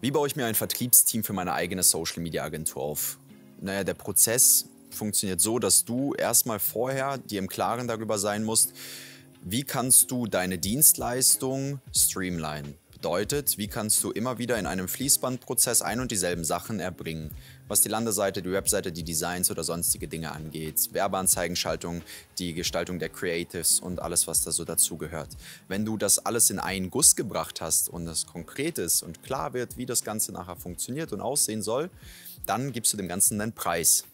Wie baue ich mir ein Vertriebsteam für meine eigene Social Media Agentur auf? Naja, der Prozess funktioniert so, dass du erstmal vorher dir im Klaren darüber sein musst, wie kannst du deine Dienstleistung streamlinen? Bedeutet, wie kannst du immer wieder in einem Fließbandprozess ein und dieselben Sachen erbringen, was die Landeseite, die Webseite, die Designs oder sonstige Dinge angeht, Werbeanzeigenschaltung, die Gestaltung der Creatives und alles, was da so dazugehört. Wenn du das alles in einen Guss gebracht hast und es konkret ist und klar wird, wie das Ganze nachher funktioniert und aussehen soll, dann gibst du dem Ganzen einen Preis.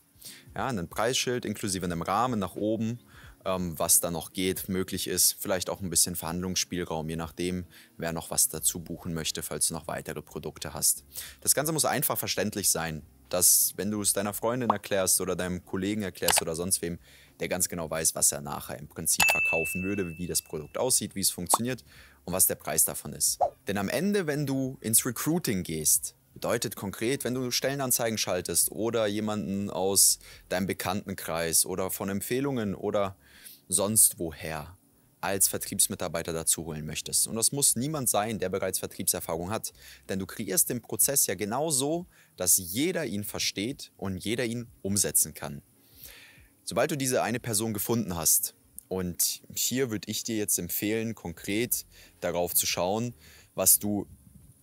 Ja, einen Preisschild inklusive einem Rahmen nach oben ähm, was da noch geht, möglich ist. Vielleicht auch ein bisschen Verhandlungsspielraum, je nachdem, wer noch was dazu buchen möchte, falls du noch weitere Produkte hast. Das Ganze muss einfach verständlich sein, dass wenn du es deiner Freundin erklärst oder deinem Kollegen erklärst oder sonst wem, der ganz genau weiß, was er nachher im Prinzip verkaufen würde, wie das Produkt aussieht, wie es funktioniert und was der Preis davon ist. Denn am Ende, wenn du ins Recruiting gehst, bedeutet konkret, wenn du Stellenanzeigen schaltest oder jemanden aus deinem Bekanntenkreis oder von Empfehlungen oder sonst woher als Vertriebsmitarbeiter dazu holen möchtest. Und das muss niemand sein, der bereits Vertriebserfahrung hat. Denn du kreierst den Prozess ja genau so, dass jeder ihn versteht und jeder ihn umsetzen kann. Sobald du diese eine Person gefunden hast, und hier würde ich dir jetzt empfehlen, konkret darauf zu schauen, was du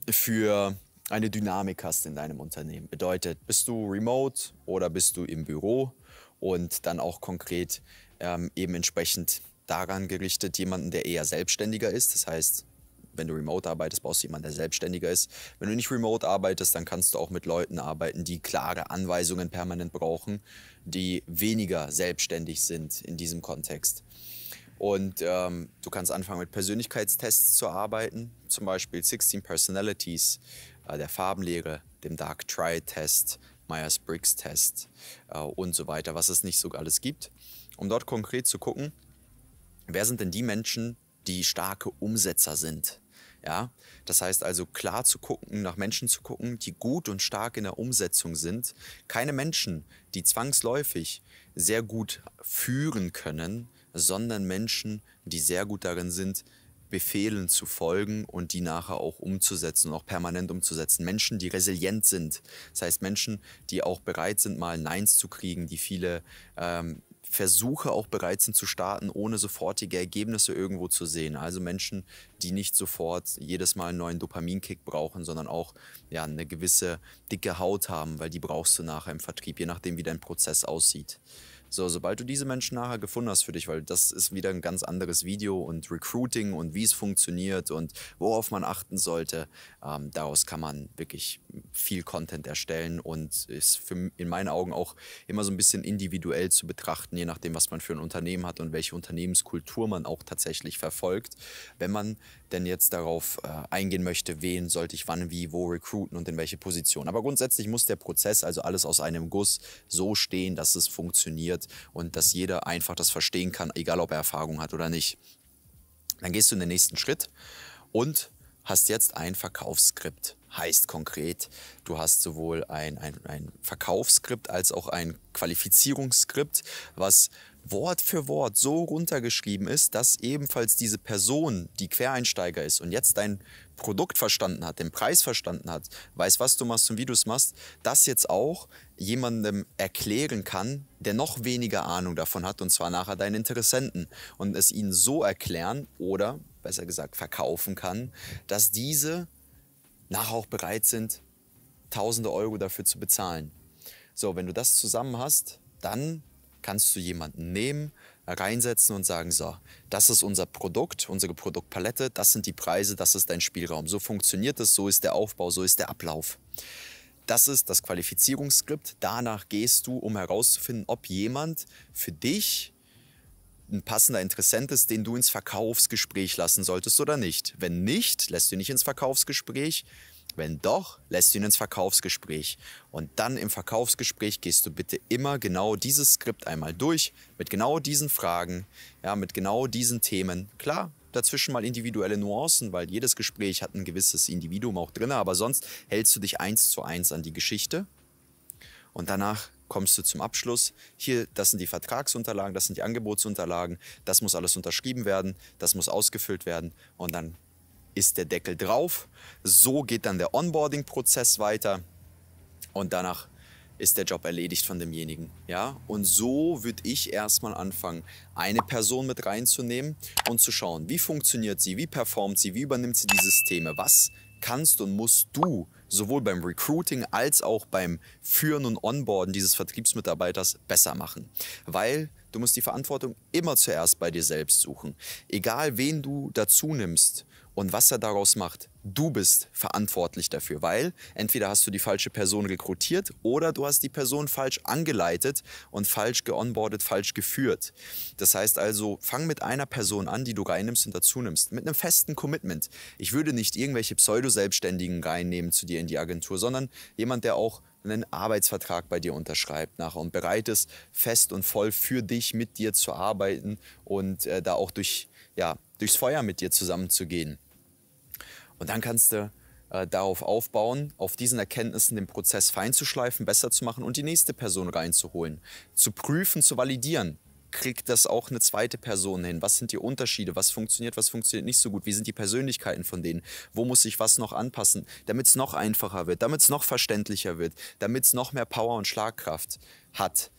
für eine Dynamik hast in deinem Unternehmen. Bedeutet, bist du remote oder bist du im Büro? Und dann auch konkret, ähm, eben entsprechend daran gerichtet, jemanden, der eher selbstständiger ist. Das heißt, wenn du remote arbeitest, brauchst du jemanden, der selbstständiger ist. Wenn du nicht remote arbeitest, dann kannst du auch mit Leuten arbeiten, die klare Anweisungen permanent brauchen, die weniger selbstständig sind in diesem Kontext. Und ähm, du kannst anfangen, mit Persönlichkeitstests zu arbeiten, zum Beispiel 16 Personalities, äh, der Farbenlehre, dem Dark Triad-Test, Myers-Briggs-Test äh, und so weiter, was es nicht so alles gibt um dort konkret zu gucken, wer sind denn die Menschen, die starke Umsetzer sind. Ja, das heißt also klar zu gucken, nach Menschen zu gucken, die gut und stark in der Umsetzung sind. Keine Menschen, die zwangsläufig sehr gut führen können, sondern Menschen, die sehr gut darin sind, Befehlen zu folgen und die nachher auch umzusetzen und auch permanent umzusetzen. Menschen, die resilient sind. Das heißt Menschen, die auch bereit sind, mal Neins zu kriegen, die viele ähm, Versuche auch bereit sind zu starten, ohne sofortige Ergebnisse irgendwo zu sehen. Also Menschen, die nicht sofort jedes Mal einen neuen Dopaminkick brauchen, sondern auch ja, eine gewisse dicke Haut haben, weil die brauchst du nachher im Vertrieb, je nachdem, wie dein Prozess aussieht. So, sobald du diese Menschen nachher gefunden hast für dich, weil das ist wieder ein ganz anderes Video und Recruiting und wie es funktioniert und worauf man achten sollte, ähm, daraus kann man wirklich viel Content erstellen und ist für, in meinen Augen auch immer so ein bisschen individuell zu betrachten, je nachdem, was man für ein Unternehmen hat und welche Unternehmenskultur man auch tatsächlich verfolgt. Wenn man denn jetzt darauf äh, eingehen möchte, wen sollte ich wann, wie, wo recruiten und in welche Position. Aber grundsätzlich muss der Prozess, also alles aus einem Guss, so stehen, dass es funktioniert und dass jeder einfach das verstehen kann, egal ob er Erfahrung hat oder nicht. Dann gehst du in den nächsten Schritt und hast jetzt ein Verkaufsskript. Heißt konkret, du hast sowohl ein, ein, ein Verkaufsskript als auch ein Qualifizierungsskript, was Wort für Wort so runtergeschrieben ist, dass ebenfalls diese Person, die Quereinsteiger ist und jetzt dein Produkt verstanden hat, den Preis verstanden hat, weiß, was du machst und wie du es machst, das jetzt auch jemandem erklären kann, der noch weniger Ahnung davon hat, und zwar nachher deinen Interessenten. Und es ihnen so erklären oder, besser gesagt, verkaufen kann, dass diese nachher auch bereit sind, tausende Euro dafür zu bezahlen. So, wenn du das zusammen hast, dann kannst du jemanden nehmen, reinsetzen und sagen, so, das ist unser Produkt, unsere Produktpalette, das sind die Preise, das ist dein Spielraum. So funktioniert es, so ist der Aufbau, so ist der Ablauf. Das ist das Qualifizierungsskript. Danach gehst du, um herauszufinden, ob jemand für dich ein passender Interessent ist, den du ins Verkaufsgespräch lassen solltest oder nicht. Wenn nicht, lässt du ihn nicht ins Verkaufsgespräch, wenn doch, lässt du ihn ins Verkaufsgespräch. Und dann im Verkaufsgespräch gehst du bitte immer genau dieses Skript einmal durch, mit genau diesen Fragen, ja, mit genau diesen Themen. Klar, dazwischen mal individuelle Nuancen, weil jedes Gespräch hat ein gewisses Individuum auch drin, aber sonst hältst du dich eins zu eins an die Geschichte. Und danach kommst du zum Abschluss. Hier, das sind die Vertragsunterlagen, das sind die Angebotsunterlagen, das muss alles unterschrieben werden, das muss ausgefüllt werden und dann ist der Deckel drauf. So geht dann der Onboarding-Prozess weiter und danach ist der Job erledigt von demjenigen. Ja? Und so würde ich erstmal anfangen, eine Person mit reinzunehmen und zu schauen, wie funktioniert sie, wie performt sie, wie übernimmt sie die Systeme, was kannst und musst du sowohl beim Recruiting als auch beim Führen und Onboarden dieses Vertriebsmitarbeiters besser machen. Weil Du musst die Verantwortung immer zuerst bei dir selbst suchen. Egal wen du dazu nimmst und was er daraus macht, du bist verantwortlich dafür, weil entweder hast du die falsche Person rekrutiert oder du hast die Person falsch angeleitet und falsch geonboardet, falsch geführt. Das heißt also, fang mit einer Person an, die du reinnimmst und dazu nimmst, mit einem festen Commitment. Ich würde nicht irgendwelche Pseudo-Selbstständigen reinnehmen zu dir in die Agentur, sondern jemand, der auch einen Arbeitsvertrag bei dir unterschreibt nachher und bereit ist, fest und voll für dich mit dir zu arbeiten und äh, da auch durch, ja, durchs Feuer mit dir zusammenzugehen. Und dann kannst du äh, darauf aufbauen, auf diesen Erkenntnissen den Prozess feinzuschleifen, besser zu machen und die nächste Person reinzuholen, zu prüfen, zu validieren kriegt das auch eine zweite Person hin? Was sind die Unterschiede? Was funktioniert, was funktioniert nicht so gut? Wie sind die Persönlichkeiten von denen? Wo muss ich was noch anpassen, damit es noch einfacher wird, damit es noch verständlicher wird, damit es noch mehr Power und Schlagkraft hat?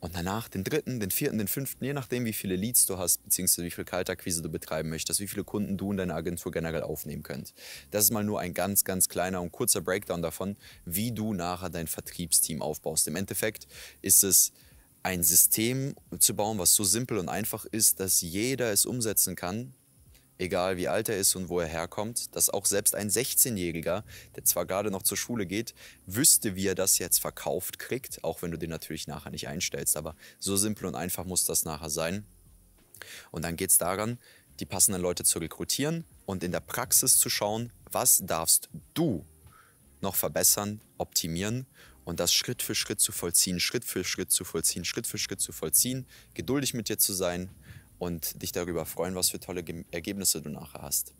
Und danach den dritten, den vierten, den fünften, je nachdem, wie viele Leads du hast, beziehungsweise wie viel Kaltakquise du betreiben möchtest, wie viele Kunden du und deine Agentur generell aufnehmen könnt. Das ist mal nur ein ganz, ganz kleiner und kurzer Breakdown davon, wie du nachher dein Vertriebsteam aufbaust. Im Endeffekt ist es ein System zu bauen, was so simpel und einfach ist, dass jeder es umsetzen kann, egal wie alt er ist und wo er herkommt, dass auch selbst ein 16-Jähriger, der zwar gerade noch zur Schule geht, wüsste, wie er das jetzt verkauft kriegt, auch wenn du den natürlich nachher nicht einstellst, aber so simpel und einfach muss das nachher sein. Und dann geht es daran, die passenden Leute zu rekrutieren und in der Praxis zu schauen, was darfst du noch verbessern, optimieren und das Schritt für Schritt zu vollziehen, Schritt für Schritt zu vollziehen, Schritt für Schritt zu vollziehen, geduldig mit dir zu sein und dich darüber freuen, was für tolle Ergebnisse du nachher hast.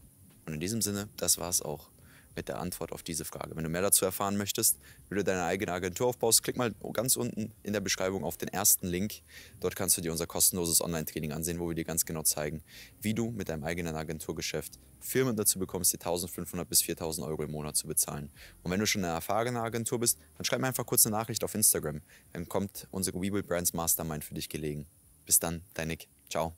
Und in diesem Sinne, das war's auch mit der Antwort auf diese Frage. Wenn du mehr dazu erfahren möchtest, wie du deine eigene Agentur aufbaust, klick mal ganz unten in der Beschreibung auf den ersten Link. Dort kannst du dir unser kostenloses Online-Training ansehen, wo wir dir ganz genau zeigen, wie du mit deinem eigenen Agenturgeschäft Firmen dazu bekommst, die 1500 bis 4000 Euro im Monat zu bezahlen. Und wenn du schon eine erfahrene Agentur bist, dann schreib mir einfach kurz eine Nachricht auf Instagram. Dann kommt unsere Webuild Brands Mastermind für dich gelegen. Bis dann, dein Nick. Ciao.